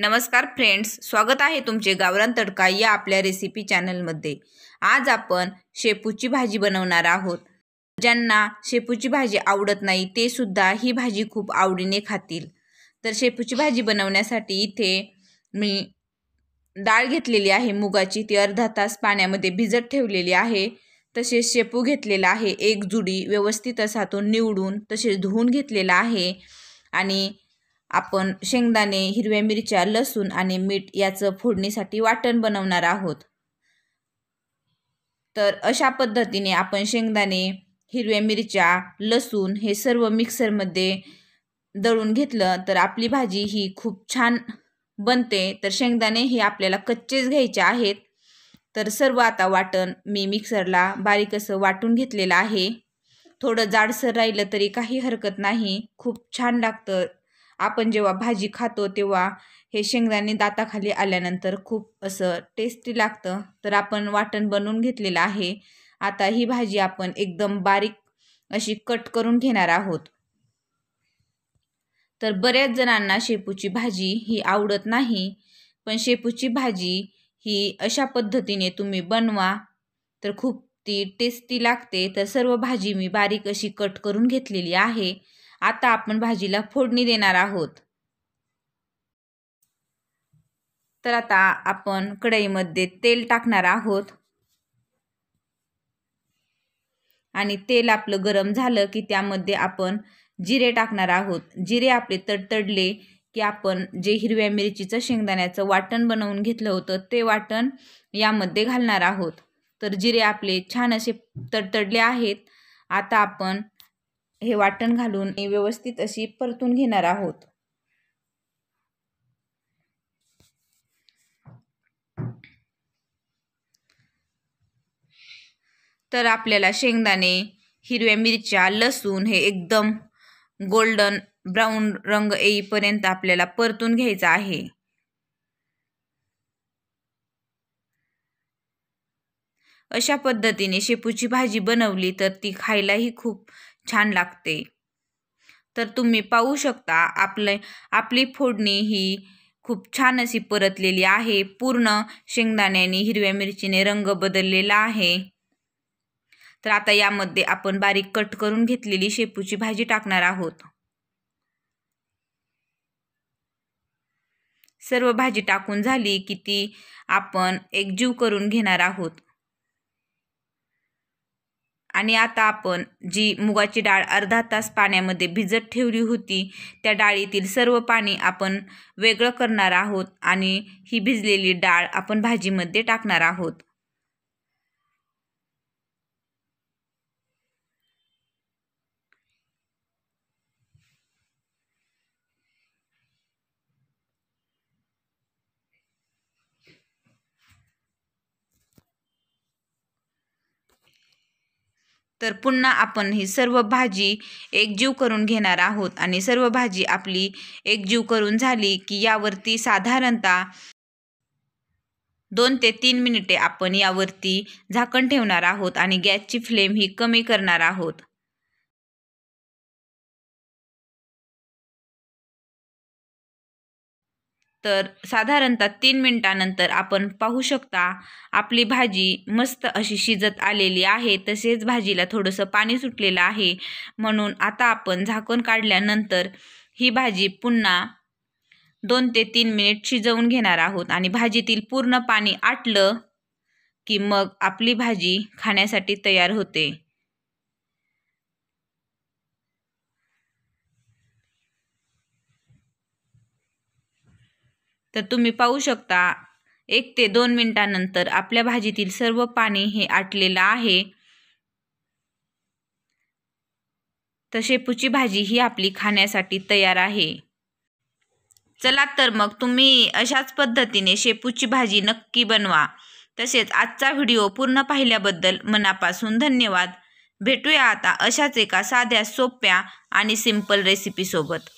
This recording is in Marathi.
नमस्कार फ्रेंड्स स्वागत आहे तुमचे गावरान तडका या आपल्या रेसिपी चॅनलमध्ये आज आपण शेपूची भाजी बनवणार आहोत ज्यांना शेपूची भाजी आवडत नाही ते सुद्धा ही भाजी खूप आवडीने खातील तर शेपूची भाजी बनवण्यासाठी इथे मी डाळ घेतलेली आहे मुगाची ती अर्धा तास पाण्यामध्ये भिजत ठेवलेली आहे तसेच शेपू घेतलेला आहे एक जुडी व्यवस्थित असा तो निवडून तसेच धुवून घेतलेला आहे आणि आपण शेंगदाणे हिरव्या मिरच्या लसूण आणि मीठ याचं फोडणीसाठी वाटण बनवणार आहोत तर अशा पद्धतीने आपण शेंगदाणे हिरव्या मिरच्या लसूण हे सर्व मिक्सरमध्ये दळून घेतलं तर आपली भाजी ही खूप छान बनते तर शेंगदाणे हे आपल्याला कच्चेच घ्यायचे आहेत तर सर्व आता वाटण मी मिक्सरला बारीक असं वाटून घेतलेलं आहे थोडं जाडसर राहिलं तरी काही हरकत नाही खूप छान लागतं आपण जेव्हा भाजी खातो तेव्हा हे शेंगदाणे दाताखाली आल्यानंतर खूप असं टेस्टी लागतं तर आपण वाटण बनवून घेतलेलं आहे आता ही भाजी आपण एकदम बारीक अशी कट करून घेणार आहोत तर बऱ्याच जणांना शेपूची भाजी ही आवडत नाही पण शेपूची भाजी ही अशा पद्धतीने तुम्ही बनवा तर खूप ती टेस्टी लागते तर सर्व भाजी मी बारीक अशी कट करून घेतलेली आहे आता आपण भाजीला फोडणी देणार आहोत तर आता आपण कढईमध्ये तेल टाकणार आहोत आणि तेल आपलं गरम झालं की त्यामध्ये आपण जिरे टाकणार आहोत जिरे आपले तडतडले की आपण जे हिरव्या मिरचीचं शेंगदाण्याचं वाटण बनवून घेतलं होतं ते वाटण यामध्ये घालणार आहोत तर जिरे आपले छान असे तडतडले आहेत आता आपण हे वाटण घालून व्यवस्थित अशी परतून घेणार आहोत तर आपल्याला शेंगदाणे हिरव्या मिरच्या लसूण हे एकदम गोल्डन ब्राऊन रंग येईपर्यंत आपल्याला परतून घ्यायचा आहे अशा पद्धतीने शेपूची भाजी बनवली तर ती खायलाही खूप छान लागते तर तुम्ही पाहू शकता आपले आपली फोडणी ही खूप छान अशी परतलेली आहे पूर्ण शेंगदाण्याने हिरव्या मिरचीने रंग बदललेला आहे तर आता यामध्ये आपण बारीक कट करून घेतलेली शेपूची भाजी टाकणार आहोत सर्व भाजी टाकून झाली की ती आपण एकजीव करून घेणार आहोत आणि आता आपण जी मुगाची डाळ अर्धा तास पाण्यामध्ये भिजत ठेवली होती त्या डाळीतील सर्व पाणी आपण वेगळं करणार आहोत आणि ही भिजलेली डाळ आपण भाजीमध्ये टाकणार आहोत तर पुन्हा आपण ही सर्व भाजी एकजीव करून घेणार आहोत आणि सर्व भाजी आपली एकजीव करून झाली की यावरती साधारणतः दोन ते तीन मिनिटे आपण यावरती झाकण ठेवणार आहोत आणि गॅसची फ्लेम ही कमी करणार आहोत तर साधारणतः तीन मिनटानंतर आपण पाहू शकता आपली भाजी मस्त अशी शिजत आलेली आहे तसेच भाजीला थोडंसं पाणी सुटलेलं आहे म्हणून आता आपण झाकण काढल्यानंतर ही भाजी पुन्हा दोन ते तीन मिनिट शिजवून घेणार आहोत आणि भाजीतील पूर्ण पाणी आटलं की मग आपली भाजी खाण्यासाठी तयार होते तर तुम्ही पाहू शकता एक ते दोन मिनटानंतर आपल्या भाजीतील सर्व पाणी हे आटलेलं आहे तर शेपूची भाजी ही आपली खाण्यासाठी तयार आहे चला तर मग तुम्ही अशाच पद्धतीने शेपूची भाजी नक्की बनवा तसेच आजचा व्हिडिओ पूर्ण पाहिल्याबद्दल मनापासून धन्यवाद भेटूया आता अशाच एका साध्या सोप्या आणि सिंपल रेसिपीसोबत